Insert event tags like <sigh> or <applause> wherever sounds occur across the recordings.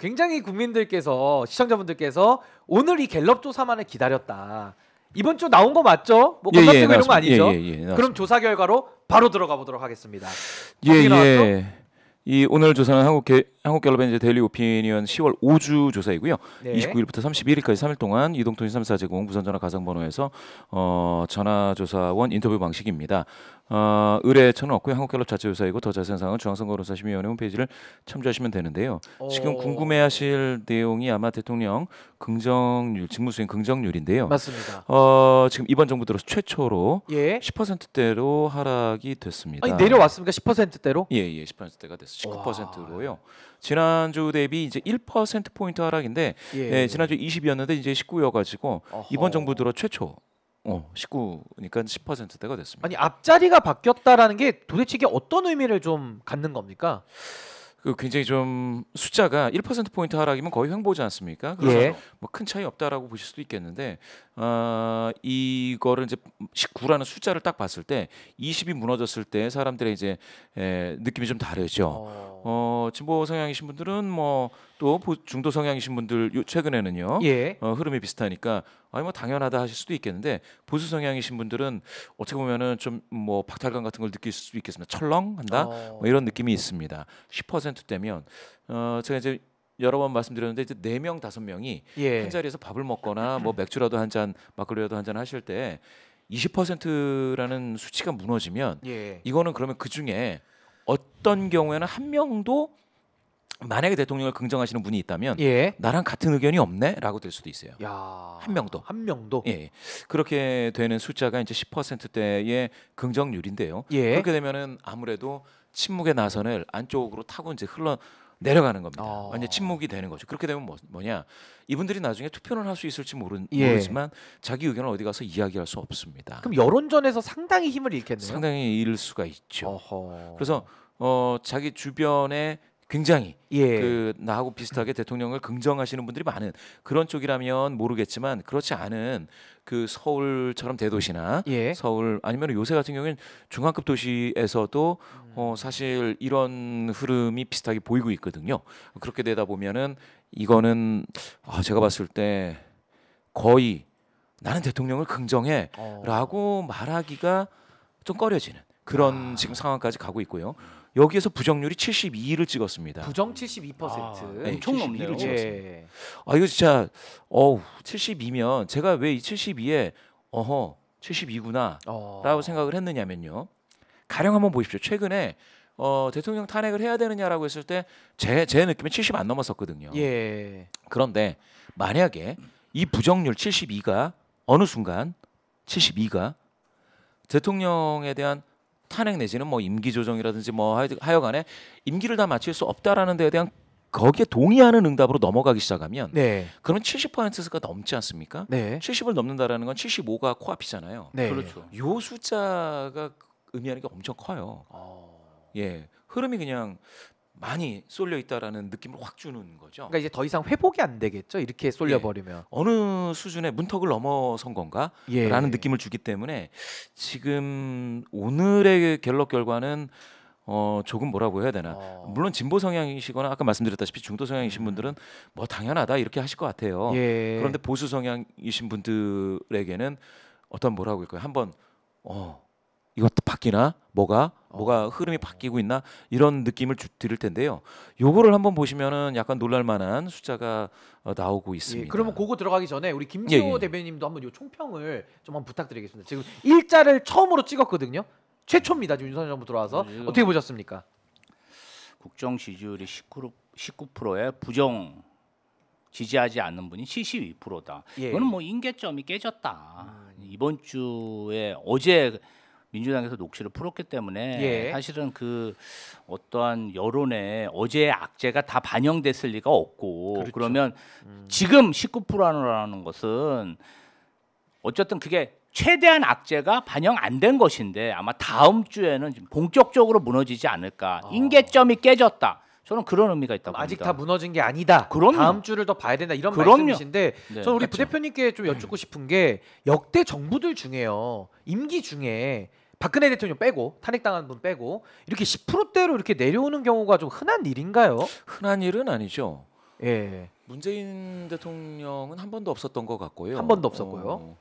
굉장히 국민들께서 시청자분들께서 오늘 이 갤럽 조사만을 기다렸다. 이번 주 나온 거 맞죠? 뭐 건너뛰고 예, 예, 이런 거 아니죠? 예, 예, 예 그럼 조사 결과로 바로 들어가 보도록 하겠습니다. 예, 예. 이 오늘 조사는 한국 개, 한국갤럽의 이제 데일리 오피니언 10월 5주 조사이고요. 네. 29일부터 31일까지 3일 동안 이동통신 3사제공 무선전화 가상번호에서 어, 전화조사원 인터뷰 방식입니다. 어, 의뢰처는 없고요. 한국갤럽 자체 조사이고 더 자세한 사항은 중앙선거로사 심의위원회 홈페이지를 참조하시면 되는데요. 어. 지금 궁금해하실 내용이 아마 대통령 긍정률, 직무수행 긍정률인데요. 맞습니다. 어, 지금 이번 정부 들어서 최초로 예. 10%대로 하락이 됐습니다. 아니, 내려왔습니까? 10%대로? 예, 예, 10%대가 됐어요. 19%로요. 지난주 대비 이제 1% 포인트 하락인데 예. 예, 지난주 20이었는데 이제 19여가지고 이번 정부 들어 최초 어, 19니까 10%대가 됐습니다. 아니 앞자리가 바뀌었다라는 게 도대체 이게 어떤 의미를 좀 갖는 겁니까? 그 굉장히 좀 숫자가 1% 포인트 하락이면 거의 횡보지 않습니까? 그래서 예. 뭐큰 차이 없다라고 보실 수도 있겠는데 어, 이거를 이제 19라는 숫자를 딱 봤을 때 20이 무너졌을 때 사람들의 이제 에, 느낌이 좀 다르죠. 어, 어 진보 성향이신 분들은 뭐또 중도 성향이신 분들 요 최근에는요. 예. 어, 흐름이 비슷하니까 아니 뭐 당연하다 하실 수도 있겠는데 보수 성향이신 분들은 어떻게 보면은 좀 뭐 박탈감 같은 걸 느낄 수도 있겠습니다. 철렁한다 어... 뭐 이런 느낌이 있습니다. 10%대면 어, 제가 이제 여러 번 말씀드렸는데 이제 네 명 다섯 명이한 예. 자리에서 밥을 먹거나 뭐 맥주라도 한 잔 막걸리라도 한 잔 하실 때 20%라는 수치가 무너지면 예. 이거는 그러면 그 중에 어떤 경우에는 한 명도 만약에 대통령을 긍정하시는 분이 있다면 예. 나랑 같은 의견이 없네라고 될 수도 있어요. 야, 한 명도. 한 명도. 예. 그렇게 되는 숫자가 이제 10%대의 긍정률인데요. 예. 그렇게 되면은 아무래도 침묵의 나선을 안쪽으로 타고 이제 흘러 내려가는 겁니다. 어. 아. 완전 침묵이 되는 거죠. 그렇게 되면 뭐, 냐 이분들이 나중에 투표는 할 수 있을지 모르, 예. 모르지만 자기 의견을 어디 가서 이야기할 수 없습니다. 그럼 여론전에서 상당히 힘을 잃겠네요. 상당히 잃을 수가 있죠. 어허. 그래서 어, 자기 주변에 굉장히 예. 그 나하고 비슷하게 대통령을 긍정하시는 분들이 많은 그런 쪽이라면 모르겠지만 그렇지 않은 그 서울처럼 대도시나 예. 서울 아니면 요새 같은 경우에는 중앙급 도시에서도 음. 어 사실 이런 흐름이 비슷하게 보이고 있거든요. 그렇게 되다 보면은 이거는 아 제가 봤을 때 거의 나는 대통령을 긍정해라고 어. 말하기가 좀 꺼려지는 그런 아. 지금 상황까지 가고 있고요. 여기에서 부정률이 72를 찍었습니다. 부정 72%. 아, 네, 엄청 넘네요. 예. 아 이거 진짜 어우 72면 제가 왜 이 72에 어허 72구나라고 어. 생각을 했느냐면요. 가령 한번 보십시오. 최근에 어, 대통령 탄핵을 해야 되느냐라고 했을 때 제 제 느낌에 70 안 넘었었거든요. 예. 그런데 만약에 이 부정률 72가 어느 순간 72가 대통령에 대한 탄핵 내지는 뭐 임기 조정이라든지 뭐 하여간에 임기를 다 마칠 수 없다라는 데에 대한 거기에 동의하는 응답으로 넘어가기 시작하면 네. 그런 70%가 넘지 않습니까? 네. 70을 넘는다라는 건 75가 코앞이잖아요. 네. 그렇죠. 요 숫자가 의미하는 게 엄청 커요. 어... 예. 흐름이 그냥 많이 쏠려 있다라는 느낌을 확 주는 거죠. 그러니까 이제 더 이상 회복이 안 되겠죠. 이렇게 쏠려 버리면 예. 어느 수준의 문턱을 넘어선 건가라는 예. 느낌을 주기 때문에 지금 오늘의 갤럽 결과는 어 조금 뭐라고 해야 되나 어... 물론 진보 성향이시거나 아까 말씀드렸다시피 중도 성향이신 음. 분들은 뭐 당연하다 이렇게 하실 것 같아요. 예. 그런데 보수 성향이신 분들에게는 어떤 뭐라고 할까요? 한번 어 이것도 바뀌나 뭐가 어. 뭐가 흐름이 바뀌고 있나 이런 느낌을 주, 드릴 텐데요. 요거를 한번 보시면은 약간 놀랄만한 숫자가 어, 나오고 예, 있습니다. 예, 그러면 그거 들어가기 전에 우리 김지호 예, 예, 예. 대변인님도 한번 요 총평을 좀 한번 부탁드리겠습니다. 지금 일자를 처음으로 찍었거든요. 최초입니다. 지금 윤석열 정부 들어와서 네, 어떻게 보셨습니까? 국정 지지율이 19, 19%에 부정 지지하지 않는 분이 72%다. 예, 이거는 뭐 인계점이 깨졌다. 음. 이번 주에 어제 민주당에서 녹취를 풀었기 때문에 예. 사실은 그 어떠한 여론에 어제의 악재가 다 반영됐을 리가 없고 그렇죠. 그러면 음. 지금 19%라는 것은 어쨌든 그게 최대한 악재가 반영 안 된 것인데 아마 다음 주에는 본격적으로 무너지지 않을까 어. 인계점이 깨졌다. 저는 그런 의미가 있다고 봅니다. 다 무너진 게 아니다. 그럼요. 다음 주를 더 봐야 된다 이런 그럼요. 말씀이신데 네, 저는 우리 그렇죠. 부대표님께 좀 여쭙고 음. 싶은 게 역대 정부들 중에요. 임기 중에 박근혜 대통령 빼고 탄핵당한 분 빼고 이렇게 10%대로 이렇게 내려오는 경우가 좀 흔한 일인가요? 흔한 일은 아니죠. 예. 문재인 대통령은 한 번도 없었던 것 같고요. 한 번도 없었고요. 어...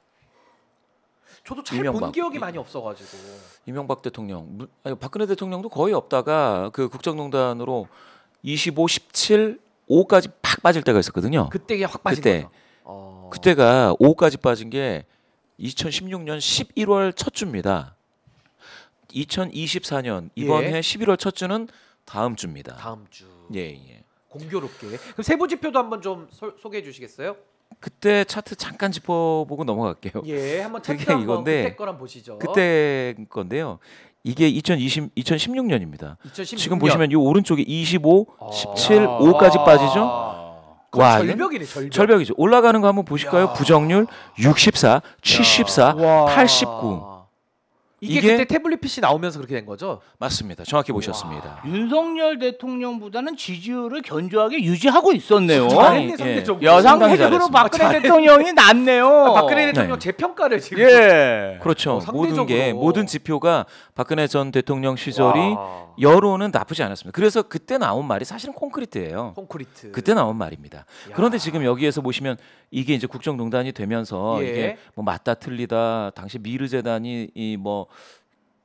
저도 잘 본 기억이 많이 없어가지고. 이명박 대통령, 아니, 박근혜 대통령도 거의 없다가 그 국정농단으로 25, 17, 5까지 팍 빠질 때가 있었거든요. 그때 확 빠진 그때. 거죠. 어... 그때가 5까지 빠진 게 2016년 11월 첫 주입니다. 2024년 예. 이번 예. 해 11월 첫 주는 다음 주입니다. 다음 주. 예, 예. 공교롭게. 그럼 세부 지표도 한번 좀 소, 소개해 주시겠어요? 그때 차트 잠깐 짚어보고 넘어갈게요. 예, 한번 차트 그게 이건데 그때 거랑 보시죠. 그때 건데요. 이게 2020 2016년입니다. 2016년. 지금 보시면 이 오른쪽에 25, 아~ 17, 5까지 빠지죠? 아. 와, 절벽이네, 절벽. 절벽이죠. 올라가는 거 한번 보실까요? 부정률 64, 74, 89. 이게, 이게, 그때 태블릿 PC 나오면서 그렇게 된 거죠? 맞습니다. 정확히 보셨습니다. 윤석열 대통령보다는 지지율을 견조하게 유지하고 있었네요. 여상 회적으로 예. 박근혜 잘했... 대통령이 낫네요. 아, 박근혜 네. 대통령 네. 재평가를 지금. 예. 그렇죠. 어, 모든 게 모든 지표가 박근혜 전 대통령 시절이 와. 여론은 나쁘지 않았습니다. 그래서 그때 나온 말이 사실은 콘크리트예요. 콘크리트. 그때 나온 말입니다. 야. 그런데 지금 여기에서 보시면 이게 이제 국정농단이 되면서 예. 이게 뭐 맞다 틀리다 당시 미르재단이 이뭐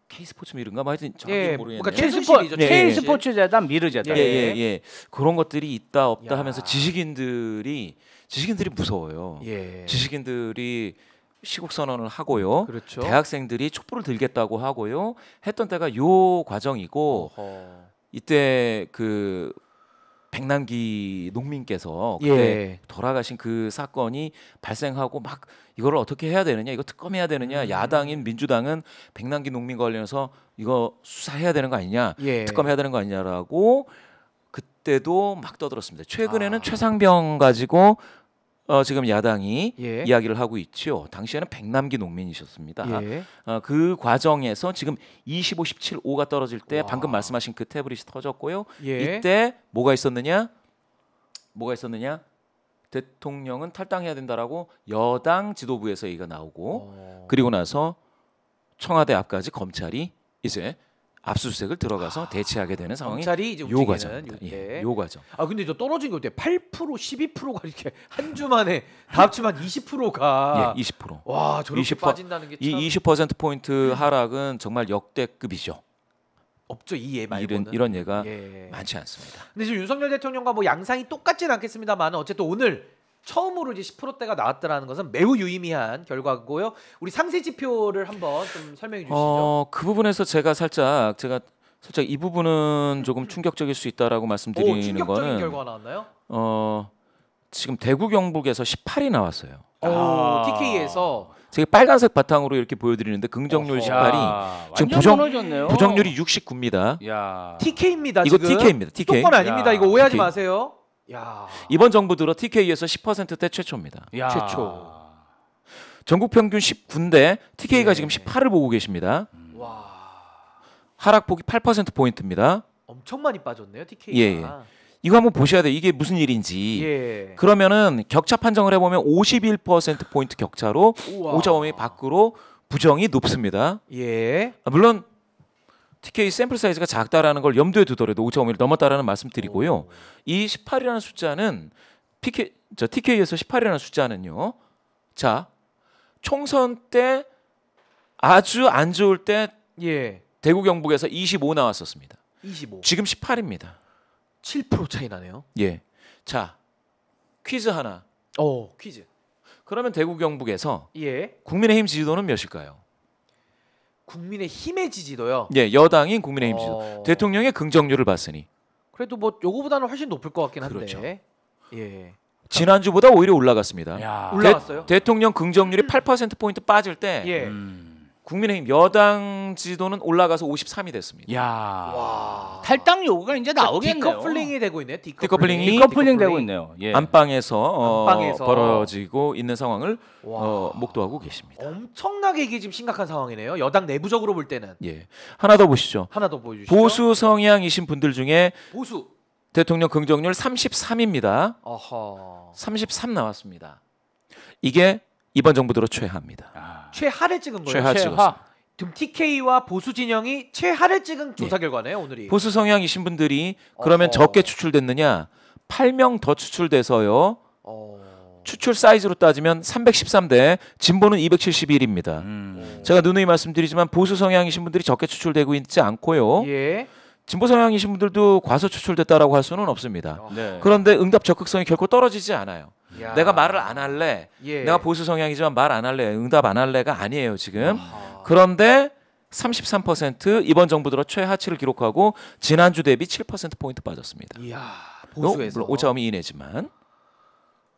K스포츠 미르인가? 뭐 하여튼 정확 예, 모르겠네요. 그러니까 K스포, 예. 네, K스포츠 재단, 미르 재단. 예, 예, 예. 그런 것들이 있다 없다 야. 하면서 지식인들이 지식인들이 무서워요. 예. 지식인들이 시국 선언을 하고요. 그렇죠. 대학생들이 촛불을 들겠다고 하고요. 했던 때가 요 과정이고 어허. 이때 그 백남기 농민께서 예. 그때 예. 돌아가신 그 사건이 발생하고 막 이걸 어떻게 해야 되느냐 이거 특검해야 되느냐 음. 야당인 민주당은 백남기 농민 관련해서 이거 수사해야 되는 거 아니냐 예. 특검해야 되는 거 아니냐라고 그때도 막 떠들었습니다 최근에는 아. 최상병 가지고 어, 지금 야당이 예. 이야기를 하고 있죠. 당시에는 백남기 농민이셨습니다. 예. 어, 그 과정에서 지금 25, 17, 5가 떨어질 때 와. 방금 말씀하신 그 태블릿이 터졌고요. 예. 이때 뭐가 있었느냐? 뭐가 있었느냐? 대통령은 탈당해야 된다라고 여당 지도부에서 얘기가 나오고 오. 어. 그리고 나서 청와대 앞까지 검찰이 이제 압수수색을 들어가서 아, 대체하게 되는 상황이 경찰이 이제 요가죠. 예, 요 과정. 아 근데 저 떨어진 게 어때? 8% 12%가 이렇게 한주 만에 다 합치면 20%가 예, 20%. 와 저렇게 20%, 빠진다는 게 이20% 포인트 하락은 정말 역대급이죠. 없죠 이 예 말고는 이런, 이런 예가 예. 많지 않습니다. 근데 지금 윤석열 대통령과 뭐 양상이 똑같지는 않겠습니다만 어쨌든 오늘 처음으로 이제 10%대가 나왔다라는 것은 매우 유의미한 결과고요. 우리 상세 지표를 한번 좀 설명해 주시죠. 어, 그 부분에서 제가 살짝 제가 살짝 이 부분은 조금 충격적일 수 있다라고 말씀드리는 오, 충격적인 결과 나왔나요? 어, 지금 대구 경북에서 18이 나왔어요. 오, 아~ TK에서 제가 빨간색 바탕으로 이렇게 보여드리는데 긍정률 18이 야, 지금 부정, 부정률이 69입니다. 야. TK입니다. 이거 지금. TK입니다. TK. 똑건 아닙니다. 이거 오해하지 TK. 마세요. 야. 이번 정부 들어 TK에서 10%대 최초입니다. 야. 최초. 전국 평균 10군데 TK가 네. 지금 18을 보고 계십니다. 음. 하락폭이 8% 포인트입니다. 엄청 많이 빠졌네요 TK가. 예, 예. 이거 한번 보셔야 돼요. 이게 무슨 일인지. 예. 그러면은 격차 판정을 해보면 51% 포인트 격차로 오자범위 밖으로 부정이 높습니다. 예. 물론 특히 이 샘플 사이즈가 작다라는 걸 염두에 두더라도 5.5mm 넘었다라는 말씀드리고요. 이 18이라는 숫자는 PK 저 TK에서 18이라는 숫자는요. 자, 총선 때 아주 안 좋을 때 예. 대구 경북에서 25 나왔었습니다. 25. 지금 18입니다. 7% 차이 나네요. 예. 자, 퀴즈 하나. 어, 퀴즈. 그러면 대구 경북에서 예. 국민의힘 지지도는 몇일까요? 국민의 힘의 지지도요. 예, 여당인 국민의 힘 지지도. 어. 대통령의 긍정률을 봤으니. 그래도 뭐 요거보다는 훨씬 높을 것 같긴 한데. 그렇죠. 예. 지난주보다 오히려 올라갔습니다. 야... 올라갔어요? 대, 통령 긍정률이 8% 포인트 빠질 때 예. 음... 국민의힘 여당 지도는 올라가서 53이 됐습니다. 야 탈당 요구가 이제 나오겠네요. 디커플링이 되고 있네요. 디커플링. 이 디커플링, 디커플링 되고 있네요. 예. 안방에서, 어, 안방에서. 어, 벌어지고 있는 상황을 어, 목도하고 계십니다. 엄청나게 이게 지금 심각한 상황이네요. 여당 내부적으로 볼 때는. 예. 하나 더 보시죠. 하나 더 보여주시죠. 보수 성향이신 분들 중에 보수 대통령 긍정률 33입니다. 어허. 33 나왔습니다. 이게 이번 정부 들어 최하입니다. 아. 최하를 찍은 거예요. 최하, 찍 지금 TK와 보수 진영이 최하를 찍은 조사 예. 결과네요 오늘이. 보수 성향이신 분들이 그러면 어. 적게 추출됐느냐? 8명 더 추출돼서요. 어. 추출 사이즈로 따지면 313대 진보는 271입니다. 음. 제가 누누이 말씀드리지만 보수 성향이신 분들이 적게 추출되고 있지 않고요. 예. 진보 성향이신 분들도 과소 추출됐다라고 할 수는 없습니다. 네. 그런데 응답 적극성이 결코 떨어지지 않아요. 야. 내가 말을 안 할래. 예. 내가 보수 성향이지만 말 안 할래. 응답 안 할래가 아니에요, 지금. 아하. 그런데 33% 이번 정부 들어 최하치를 기록하고 지난주 대비 7% 포인트 빠졌습니다. 이야, 어, 보수에서 오차범위 이내지만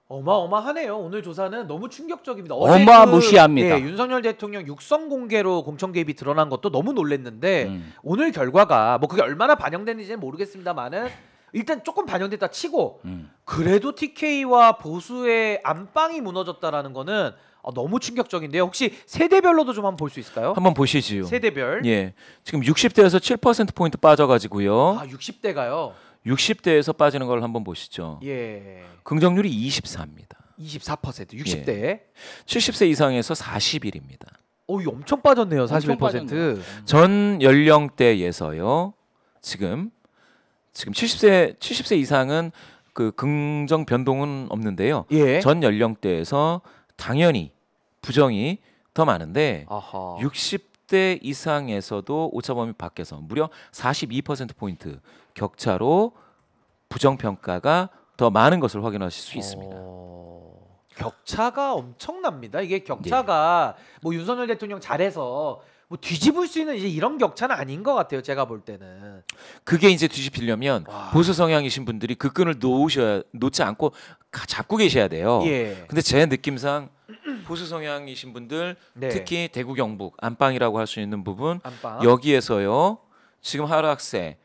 어마어마하네요. 오늘 조사는 너무 충격적입니다. 어마무시합니다 그, 네, 윤석열 대통령 육성 공개로 공천 개입이 드러난 것도 너무 놀랬는데 음. 오늘 결과가 뭐 그게 얼마나 반영됐는지는 모르겠습니다만은 일단 조금 반영됐다 치고 음. 그래도 TK와 보수의 안방이 무너졌다라는 거는 어, 너무 충격적인데요. 혹시 세대별로도 좀 한번 볼 수 있을까요? 한번 보시지요. 세대별. 예. 지금 60대에서 7% 포인트 빠져 가지고요. 아, 60대가요. 60대에서 빠지는 걸 한번 보시죠. 예. 긍정률이 24입니다. 24% 60대. 예. 70세 이상에서 41입니다. 오, 엄청 빠졌네요. 41%. 엄전 연령대에서요. 지금 지금 70세 70세 이상은 그 긍정 변동은 없는데요. 예. 전 연령대에서 당연히 부정이 더 많은데 아하. 60대 이상에서도 오차 범위 밖에서 무려 42% 포인트 격차로 부정 평가가 더 많은 것을 확인하실 수 있습니다. 어... 격차가 엄청납니다. 이게 격차가 예. 뭐 윤석열 대통령 잘해서 뭐 뒤집을 수 있는 이제 이런 격차는 아닌 것 같아요. 제가 볼 때는. 그게 이제 뒤집히려면 와. 보수 성향이신 분들이 그 끈을 놓으셔야 놓지 않고 잡고 계셔야 돼요. 예. 근데 제 느낌상 <clears throat> 보수 성향이신 분들 네. 특히 대구 경북 안방이라고 할 수 있는 부분 안방. 여기에서요 지금 하락세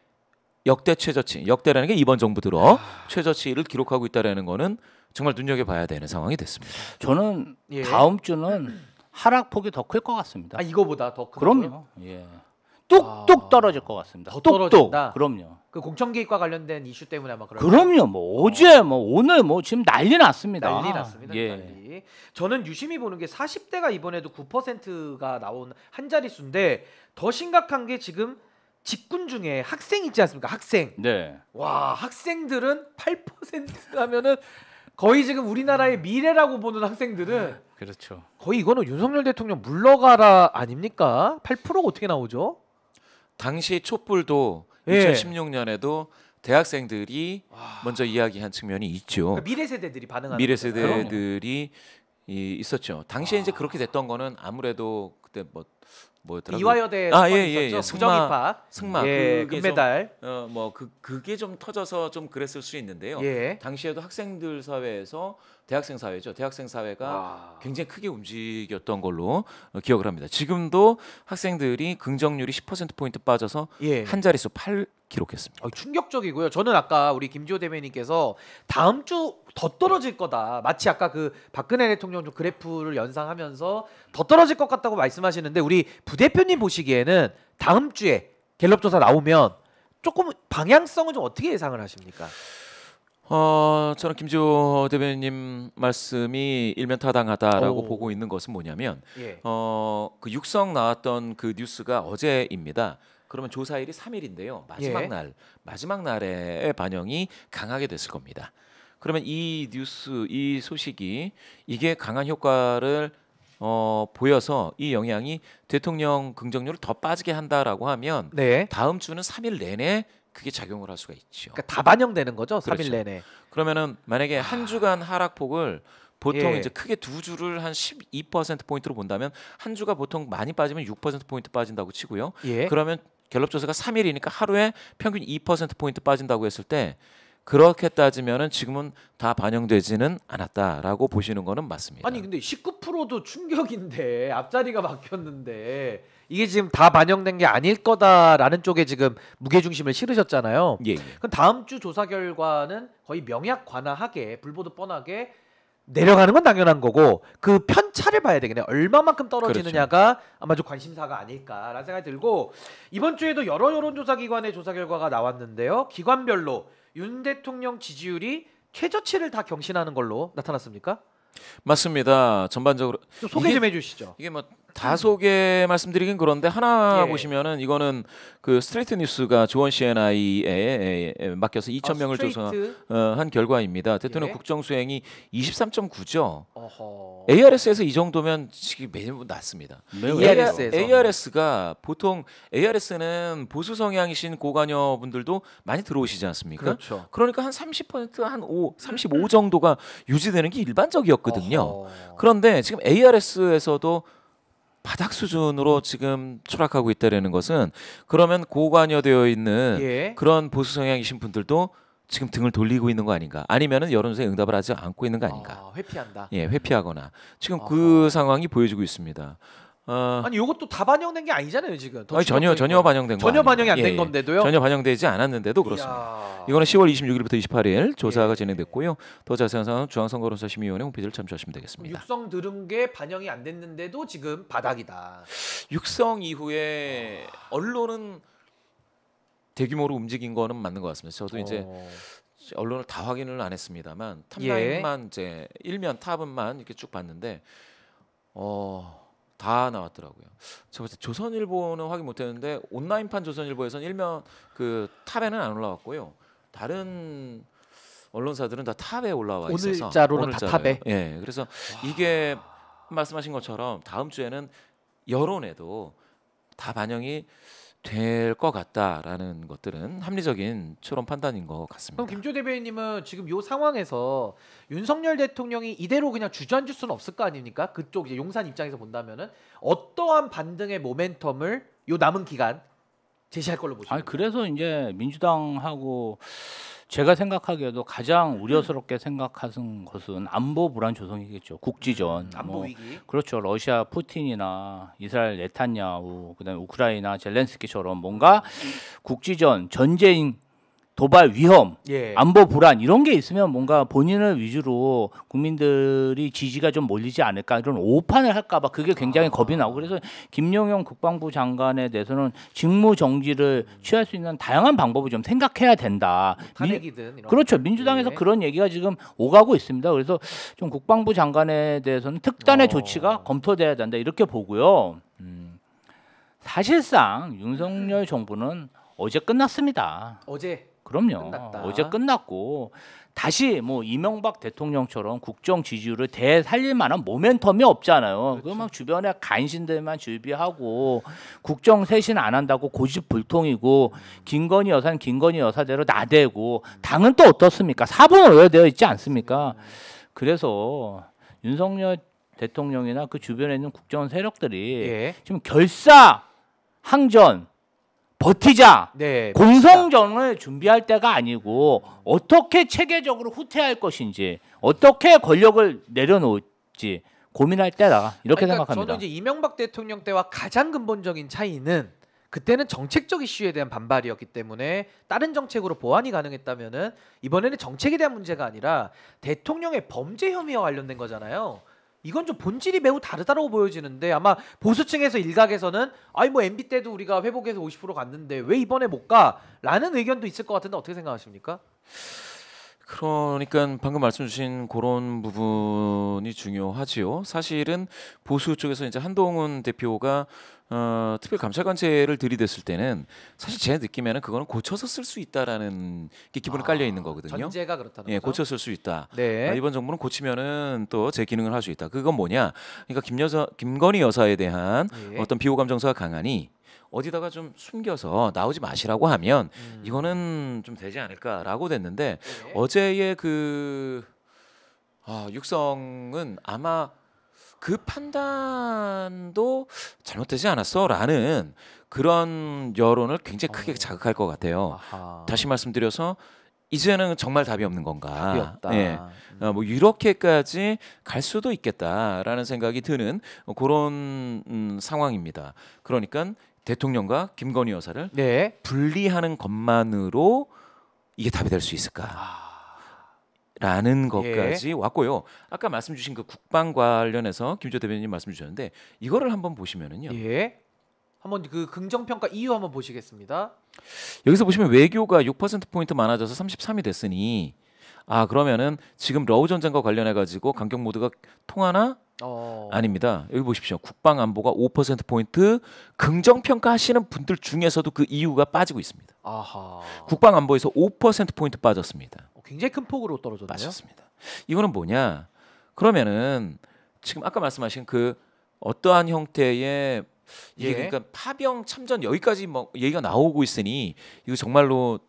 역대 최저치 역대라는 게 이번 정부 들어 아... 최저치를 기록하고 있다라는 거는 정말 눈여겨 봐야 되는 상황이 됐습니다. 저는 예. 다음 주는 하락폭이 더 클 것 같습니다. 아 이거보다 더크 그럼요. 예. 뚝뚝 아. 떨어질 것 같습니다. 더 뚝뚝. 떨어진다? 그럼요. 그 공천 개입과 관련된 이슈 때문에 아마 그런 그럼요. 뭐 어. 어제 뭐 오늘 뭐 지금 난리 났습니다. 난리 났습니다. 예. 난리. 저는 유심히 보는 게 40대가 이번에도 9%가 나온 한 자릿수인데 더 심각한 게 지금 직군 중에 학생 있지 않습니까? 학생. 네. 와, 학생들은 8% 하면은 거의 지금 우리나라의 음. 미래라고 보는 학생들은 음, 그렇죠. 거의 이거는 윤석열 대통령 물러가라 아닙니까? 8%가 어떻게 나오죠? 당시 촛불도 예. 2016년에도 대학생들이 와. 먼저 이야기한 측면이 있죠. 그러니까 미래 세대들이 반응하는 미래 세대들이 있었죠. 당시에 와. 이제 그렇게 됐던 거는 아무래도 그때 뭐 뭐였더라? 이화여대 아, 예, 예, 예. 승마, 승마 예, 그게 금메달. 어뭐 그 그게 좀 터져서 좀 그랬을 수 있는데요. 예. 당시에도 학생들 사회에서 대학생 사회죠. 대학생 사회가 와. 굉장히 크게 움직였던 걸로 어, 기억을 합니다. 지금도 학생들이 긍정률이 10% 포인트 빠져서 예. 한 자릿수 8 기록했습니다. 어, 충격적이고요. 저는 아까 우리 김지호 대변인께서 다음 주 더 떨어질 거다. 마치 아까 그 박근혜 대통령 좀 그래프를 연상하면서 더 떨어질 것 같다고 말씀하시는데 우리 부대표님 보시기에는 다음 주에 갤럽 조사 나오면 조금 방향성은 좀 어떻게 예상을 하십니까? 어, 저는 김지호 대변인 님 말씀이 일면타당하다라고 오. 보고 있는 것은 뭐냐면 예. 어, 그 육성 나왔던 그 뉴스가 어제입니다. 그러면 조사일이 3일인데요. 마지막 예. 날 마지막 날에 반영이 강하게 됐을 겁니다. 그러면 이 뉴스 이 소식이 이게 강한 효과를 어, 보여서 이 영향이 대통령 긍정률을 더 빠지게 한다라고 하면 네. 다음 주는 3일 내내 그게 작용을 할 수가 있죠. 그러니까 다 반영되는 거죠. 그렇죠. 내내. 그러면은 만약에 아... 한 주간 하락폭을 보통 예. 이제 크게 두 주를 한12% 포인트로 본다면 한 주가 보통 많이 빠지면 6% 포인트 빠진다고 치고요. 예. 그러면 갤럽 조사가 3일이니까 하루에 평균 2% 포인트 빠진다고 했을 때 그렇게 따지면은 지금은 다 반영되지는 않았다라고 보시는 거는 맞습니다. 아니 근데 19%도 충격인데 <laughs> 앞자리가 바뀌었는데 이게 지금 다 반영된 게 아닐 거다라는 쪽에 지금 무게 중심을 실으셨잖아요. 예, 예, 그럼 다음 주 조사 결과는 거의 명약 관하하게 불보듯 뻔하게 내려가는 건 당연한 거고 그 편차를 봐야 되겠네요. 얼마만큼 떨어지느냐가 그렇죠. 아마 좀 관심사가 아닐까라는 생각이 들고 이번 주에도 여러 여론조사 기관의 조사 결과가 나왔는데요. 기관별로 윤 대통령 지지율이 최저치를 다 경신하는 걸로 나타났습니까? 맞습니다. 전반적으로 좀 소개 이게, 좀 해주시죠. 이게 뭐다 소개 말씀드리긴 그런데 하나 예. 보시면은 이거는 그 스트레이트 뉴스가 조원 CNI에 맡겨서 2천 아, 명을 조사한 어, 결과입니다. 대통령 예. 국정 수행이 23.9죠. 어허. ARS에서 이 정도면 지금 매우 낮습니다. ARS에서 ARS가 보통 ARS는 보수 성향이신 고관여 분들도 많이 들어오시지 않습니까? 그렇죠. 그러니까 한 30%한 5, 35 정도가 유지되는 게 일반적이었거든요. 어허. 그런데 지금 ARS에서도 바닥 수준으로 지금 추락하고 있다라는 것은 그러면 고관여되어 있는 예. 그런 보수 성향이신 분들도 지금 등을 돌리고 있는 거 아닌가? 아니면은 여론조사에 응답을 하지 않고 있는 거 아닌가? 아, 회피한다. 예, 회피하거나 지금 아. 그 상황이 보여지고 있습니다. 어... 아니 이것도 다 반영된 게 아니잖아요 지금. 아니, 전혀 전혀 반영된 거. 전혀 반영이 안된 예, 건데도요. 전혀 반영되지 않았는데도 그렇습니다. 이야... 이거는 10월 26일부터 28일 조사가 예. 진행됐고요. 더 자세한 사항은 중앙선거론사 심의위원회 홈페이지를 참조하시면 되겠습니다. 육성 들은 게 반영이 안 됐는데도 지금 바닥이다. 육성 이후에 아... 언론은 대규모로 움직인 거는 맞는 것 같습니다. 저도 어... 이제 언론을 다 확인을 안 했습니다만 예. 탑라인만 예. 이제 일면 탑은만 이렇게 쭉 봤는데 어. 다 나왔더라고요. 저 조선일보는 확인 못했는데 온라인판 조선일보에서는 일면 그 탑에는 안 올라왔고요. 다른 언론사들은 다 탑에 올라와 있어서 자로는 오늘자로요. 다 탑에. 예. 그래서 와. 이게 말씀하신 것처럼 다음 주에는 여론에도 다 반영이 될것 같다라는 것들은 합리적인 추론 판단인 것 같습니다. 그럼 김조 대변인님은 지금 이 상황에서 윤석열 대통령이 이대로 그냥 주저앉을 수는 없을 거 아닙니까? 그쪽 이제 용산 입장에서 본다면은 어떠한 반등의 모멘텀을 요 남은 기간 제시할 걸로 보시죠. 아 그래서 이제 민주당하고 제가 생각하기에도 가장 우려스럽게 생각하는 것은 안보 불안 조성이겠죠. 국지전. 음, 안보 뭐 위기. 그렇죠. 러시아 푸틴이나 이스라엘 네탄야후, 그다음에 우크라이나 젤렌스키처럼 뭔가 음. 국지전 전쟁 도발 위험, 예. 안보 불안 이런 게 있으면 뭔가 본인을 위주로 국민들이 지지가 좀 몰리지 않을까 이런 오판을 할까봐 그게 굉장히 아. 겁이 나고 그래서 김용영 국방부 장관에 대해서는 직무 정지를 음. 취할 수 있는 다양한 방법을 좀 생각해야 된다. 뭐 탄핵이든 민, 그렇죠. 민주당에서 예. 그런 얘기가 지금 오가고 있습니다. 그래서 좀 국방부 장관에 대해서는 특단의 어. 조치가 검토돼야 된다 이렇게 보고요. 음. 사실상 윤석열 음. 정부는 어제 끝났습니다. 어제 그럼요. 끝났다. 어제 끝났고 다시 뭐 이명박 대통령처럼 국정 지지율을 대살릴 만한 모멘텀이 없잖아요. 그렇막 주변에 간신들만 준비하고 국정 쇄신 안 한다고 고집불통이고 김건희 여사는 김건희 여사대로 나대고 당은 또 어떻습니까? 사분 5여되어 있지 않습니까? 음. 그래서 윤석열 대통령이나 그 주변에 있는 국정 세력들이 예. 지금 결사 항전 버티자 네, 공성전을 준비할 때가 아니고 어떻게 체계적으로 후퇴할 것인지 어떻게 권력을 내려놓을지 고민할 때다 이렇게 그러니까 생각합니다. 저도 이제 이명박 대통령 때와 가장 근본적인 차이는 그때는 정책적 이슈에 대한 반발이었기 때문에 다른 정책으로 보완이 가능했다면 이번에는 정책에 대한 문제가 아니라 대통령의 범죄 혐의와 관련된 거잖아요. 이건 좀 본질이 매우 다르다고 보여지는데 아마 보수층에서 일각에서는 아니 뭐 MB 때도 우리가 회복해서 50% 갔는데 왜 이번에 못 가? 라는 의견도 있을 것 같은데 어떻게 생각하십니까? 그러니까 방금 말씀 주신 그런 부분이 중요하지요. 사실은 보수 쪽에서 이제 한동훈 대표가 어, 특별감찰관제를 들이댔을 때는 사실 제 느낌에는 그거는 고쳐서 쓸 수 있다라는 게기분에 아, 깔려 있는 거거든요. 전제가 그렇다는 예, 거죠. 고쳐 쓸수 있다. 네. 아, 이번 정부는 고치면은 또 제 기능을 할 수 있다. 그건 뭐냐? 그러니까 김여사 김건희 여사에 대한 예. 어떤 비호감 정서가 강하니 어디다가 좀 숨겨서 나오지 마시라고 하면 음. 이거는 좀 되지 않을까라고 됐는데 네. 어제의 그 아, 육성은 아마 그 판단도 잘못되지 않았어라는 그런 여론을 굉장히 크게 어. 자극할 것 같아요. 아하. 다시 말씀드려서 이제는 정말 답이 없는 건가? 답이 없다. 예. 음. 어, 뭐 이렇게까지 갈 수도 있겠다라는 생각이 드는 그런 음, 상황입니다. 그러니까 대통령과 김건희 여사를 네. 분리하는 것만으로 이게 답이 될 수 있을까라는 아. 것까지 예. 왔고요. 아까 말씀 주신 그 국방 관련해서 김조 대변인 님 말씀 주셨는데 이거를 한번 보시면은요. 예. 한번 그 긍정 평가 이유 한번 보시겠습니다. 여기서 보시면 외교가 6% 포인트 많아져서 33이 됐으니 아 그러면은 지금 러우 전쟁과 관련해 가지고 강경 모드가 통하나 어... 아닙니다. 여기 보십시오. 국방안보가 5%포인트 긍정평가하시는 분들 중에서도 그 이유가 빠지고 있습니다. 아하... 국방안보에서 5%포인트 빠졌습니다. 어, 굉장히 큰 폭으로 떨어졌네요. 빠졌습니다. 이거는 뭐냐? 그러면은 지금 아까 말씀하신 그 어떠한 형태의 이게 예. 그러니까 파병 참전 여기까지 뭐 얘기가 나오고 있으니 이거 정말로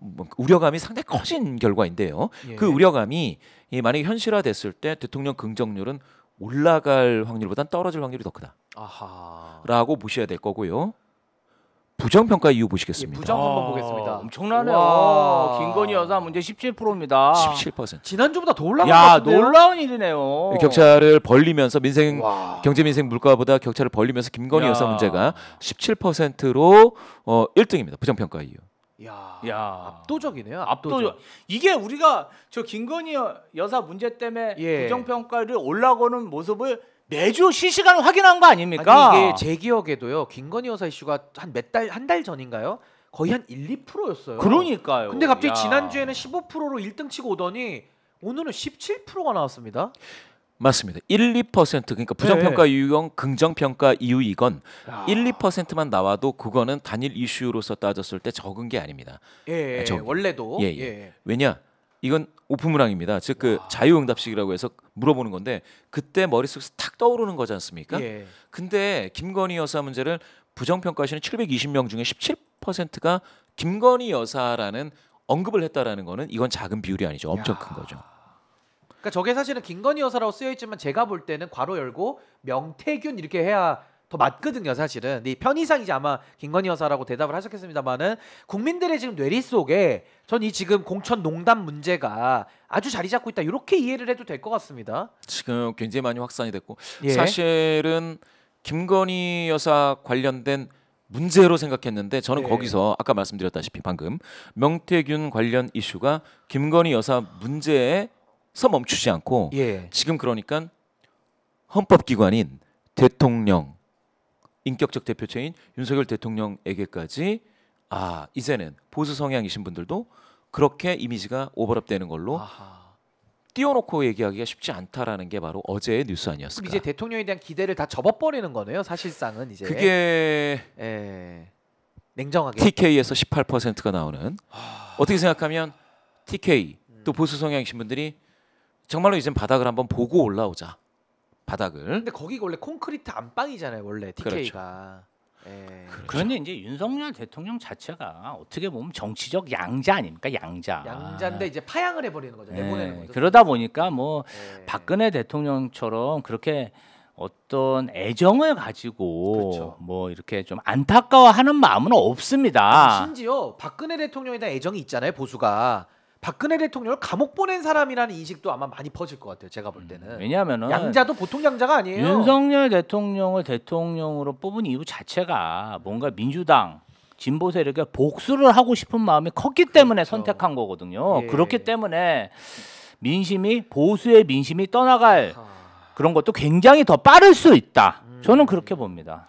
뭐 우려감이 상당히 커진 결과인데요. 예. 그 우려감이 만약에 현실화됐을 때 대통령 긍정률은 올라갈 확률보다는 떨어질 확률이 더 크다. 아하. 라고 보셔야 될 거고요. 부정 평가 이유 보시겠습니다. 예, 부정 한번 아, 보겠습니다. 엄청나네요. 김건희 여사 문제 17%입니다. 17%. 지난주보다 더 올라간 야, 놀라운 일이네요. 격차를 벌리면서 민생 경제 민생 물가보다 격차를 벌리면서 김건희 야. 여사 문제가 17%로 어 1등입니다. 부정 평가 이유. 야, 야. 압도적이네요. 압도적. 압도적. 이게 우리가 저 김건희 여사 문제 때문에 예. 부정평가를 올라가는 모습을 매주 실시간 확인한 거 아닙니까? 아니, 이게 제 기억에도요. 김건희 여사 이슈가 한 몇 달 한 달 전인가요? 거의 한 1, 2%였어요. 그러니까요. 근데 갑자기 야. 지난주에는 15%로 1등 치고 오더니 오늘은 17%가 나왔습니다. 맞습니다. 1, 2% 그러니까 부정평가 네. 이유건 긍정평가 이유이건 아. 1, 2%만 나와도 그거는 단일 이슈로서 따졌을 때 적은 게 아닙니다. 예, 예 아, 예. 적 원래도 예, 예. 예. 왜냐 이건 오픈 문항입니다. 즉그 아. 자유응답식이라고 해서 물어보는 건데 그때 머릿속에서 탁 떠오르는 거지 않습니까? 예. 근데 김건희 여사 문제를 부정평가하시는 720명 중에 17%가 김건희 여사라는 언급을 했다라는 거는 이건 작은 비율이 아니죠. 엄청 야. 큰 거죠. 그러니까 저게 사실은 김건희 여사라고 쓰여 있지만 제가 볼 때는 괄호 열고 명태균 이렇게 해야 더 맞거든요, 사실은. 네, 편의상 이제 아마 김건희 여사라고 대답을 하셨겠습니다만은 국민들의 지금 뇌리 속에 전 이 지금 공천 농단 문제가 아주 자리 잡고 있다 이렇게 이해를 해도 될 것 같습니다. 지금 굉장히 많이 확산이 됐고 예. 사실은 김건희 여사 관련된 문제로 생각했는데 저는 네. 거기서 아까 말씀드렸다시피 방금 명태균 관련 이슈가 김건희 여사 문제에 서 멈추지 않고 예. 지금 그러니까 헌법기관인 대통령 인격적 대표체인 윤석열 대통령에게까지 아 이제는 보수 성향이신 분들도 그렇게 이미지가 오버랩되는 걸로 아하. 띄워놓고 얘기하기가 쉽지 않다라는 게 바로 어제의 뉴스 아니었을까? 그럼 이제 대통령에 대한 기대를 다 접어버리는 거네요. 사실상은 이제 그게 에... 예. 냉정하게 TK에서 18%가 나오는 하... 아. 어떻게 생각하면 TK 또 음. 보수 성향이신 분들이 정말로 이젠 바닥을 한번 보고 올라오자. 바닥을. 근데 거기 원래 콘크리트 안방이잖아요, 원래 TK가. 그렇죠. 예. 그렇죠. 그런데 이제 윤석열 대통령 자체가 어떻게 보면 정치적 양자 아닙니까 양자. 양자인데 이제 파양을 해버리는 거죠. 네. 내보내는 거죠. 그러다 보니까 뭐 예. 박근혜 대통령처럼 그렇게 어떤 애정을 가지고 그렇죠. 뭐 이렇게 좀 안타까워하는 마음은 없습니다. 심지어 박근혜 대통령에 대한 애정이 있잖아요 보수가. 박근혜 대통령을 감옥 보낸 사람이라는 인식도 아마 많이 퍼질 것 같아요. 제가 볼 음, 때는. 음, 왜냐하면 양자도 보통 양자가 아니에요. 윤석열 대통령을 대통령으로 뽑은 이유 자체가 뭔가 민주당 진보 세력에 복수를 하고 싶은 마음이 컸기 그렇죠. 때문에 그렇죠. 선택한 거거든요. 예. 그렇기 때문에 민심이 보수의 민심이 떠나갈 아... 그런 것도 굉장히 더 빠를 수 있다. 음... 저는 그렇게 봅니다.